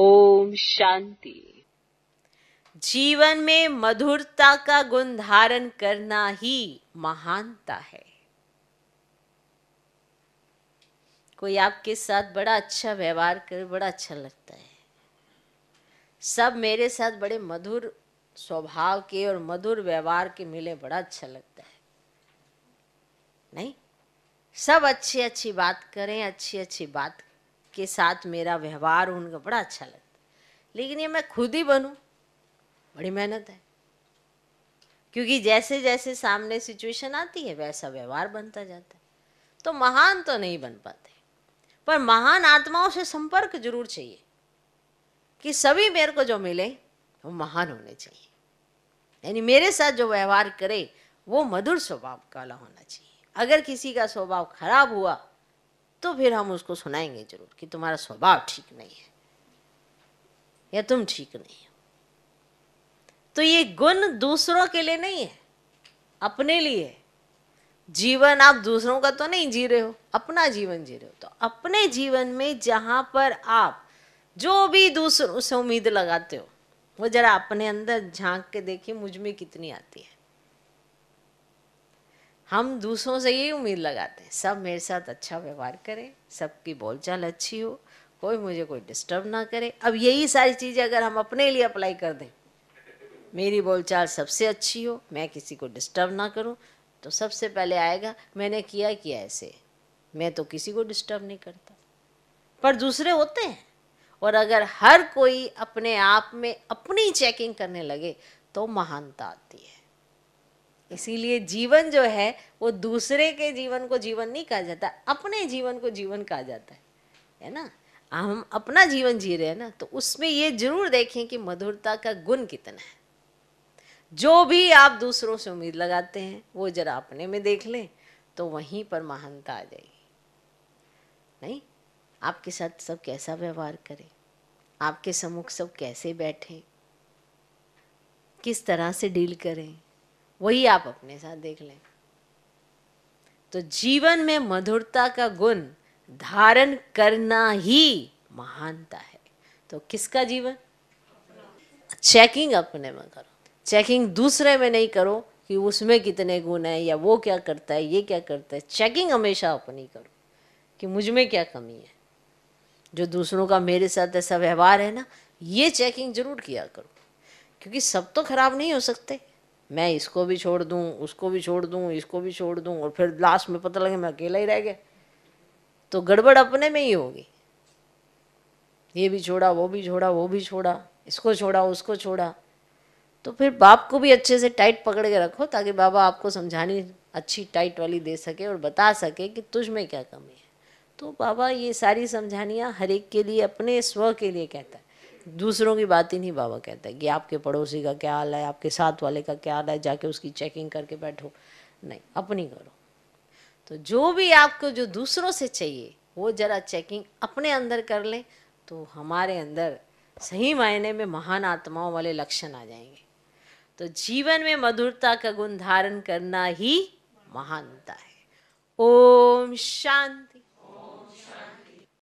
ओम शांति जीवन में मधुरता का गुण धारण करना ही महानता है कोई आपके साथ बड़ा अच्छा व्यवहार करे बड़ा अच्छा लगता है सब मेरे साथ बड़े मधुर स्वभाव के और मधुर व्यवहार के मिले बड़ा अच्छा लगता है नहीं सब अच्छी अच्छी बात करें अच्छी अच्छी बात के साथ मेरा व्यवहार उनका बड़ा अच्छा लगता लेकिन ये मैं खुद ही बनूं बड़ी मेहनत है क्योंकि जैसे जैसे सामने सिचुएशन आती है वैसा व्यवहार बनता जाता है तो महान तो नहीं बन पाते पर महान आत्माओं से संपर्क जरूर चाहिए कि सभी मेरे को जो मिले वो महान होने चाहिए यानी मेरे साथ जो व्यवहार करे वो मधुर स्वभाव वाला होना चाहिए अगर किसी का स्वभाव खराब हुआ तो फिर हम उसको सुनाएंगे जरूर कि तुम्हारा स्वभाव ठीक नहीं है या तुम ठीक नहीं हो तो ये गुण दूसरों के लिए नहीं है अपने लिए जीवन आप दूसरों का तो नहीं जी रहे हो अपना जीवन जी रहे हो तो अपने जीवन में जहां पर आप जो भी दूसरों से उम्मीद लगाते हो वो जरा अपने अंदर झांक के देखिए मुझ में कितनी आती है हम दूसरों से यही उम्मीद लगाते हैं सब मेरे साथ अच्छा व्यवहार करें सबकी बोलचाल अच्छी हो कोई मुझे कोई डिस्टर्ब ना करे अब यही सारी चीज़ें अगर हम अपने लिए अप्लाई कर दें मेरी बोलचाल सबसे अच्छी हो मैं किसी को डिस्टर्ब ना करूं तो सबसे पहले आएगा मैंने किया किया ऐसे मैं तो किसी को डिस्टर्ब नहीं करता पर दूसरे होते हैं और अगर हर कोई अपने आप में अपनी चेकिंग करने लगे तो महानता आती है इसीलिए जीवन जो है वो दूसरे के जीवन को जीवन नहीं कहा जाता अपने जीवन को जीवन कहा जाता है है ना हम अपना जीवन जी रहे हैं ना तो उसमें ये जरूर देखें कि मधुरता का गुण कितना है जो भी आप दूसरों से उम्मीद लगाते हैं वो जरा अपने में देख लें तो वहीं पर महानता आ जाएगी नहीं आपके साथ सब कैसा व्यवहार करें आपके सम्मुख सब कैसे बैठें किस तरह से डील करें वही आप अपने साथ देख लें तो जीवन में मधुरता का गुण धारण करना ही महानता है तो किसका जीवन चेकिंग अपने में करो चेकिंग दूसरे में नहीं करो कि उसमें कितने गुण है या वो क्या करता है ये क्या करता है चेकिंग हमेशा अपनी करो कि मुझ में क्या कमी है जो दूसरों का मेरे साथ ऐसा व्यवहार है ना ये चेकिंग जरूर किया करो क्योंकि सब तो खराब नहीं हो सकते मैं इसको भी छोड़ दूँ उसको भी छोड़ दूँ इसको भी छोड़ दूँ और फिर लास्ट में पता लगे मैं अकेला ही रह गया तो गड़बड़ अपने में ही होगी ये भी छोड़ा वो भी छोड़ा वो भी छोड़ा इसको छोड़ा उसको छोड़ा तो फिर बाप को भी अच्छे से टाइट पकड़ के रखो ताकि बाबा आपको समझानी अच्छी टाइट वाली दे सके और बता सके कि तुझ में क्या कमी है तो बाबा ये सारी समझानियाँ हर एक के लिए अपने स्व के लिए कहता है दूसरों की बात ही नहीं बाबा कहता है कि आपके पड़ोसी का क्या हाल है आपके साथ वाले का क्या हाल है जाके उसकी चेकिंग करके बैठो नहीं अपनी करो तो जो भी आपको जो दूसरों से चाहिए वो ज़रा चेकिंग अपने अंदर कर लें तो हमारे अंदर सही मायने में महान आत्माओं वाले लक्षण आ जाएंगे तो जीवन में मधुरता का गुण धारण करना ही महानता है ओम शांति